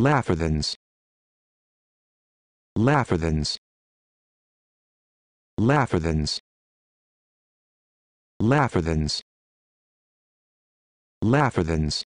Lafferthans. Lafferthans. Lafferthans. Lafferthans. Lafferthans.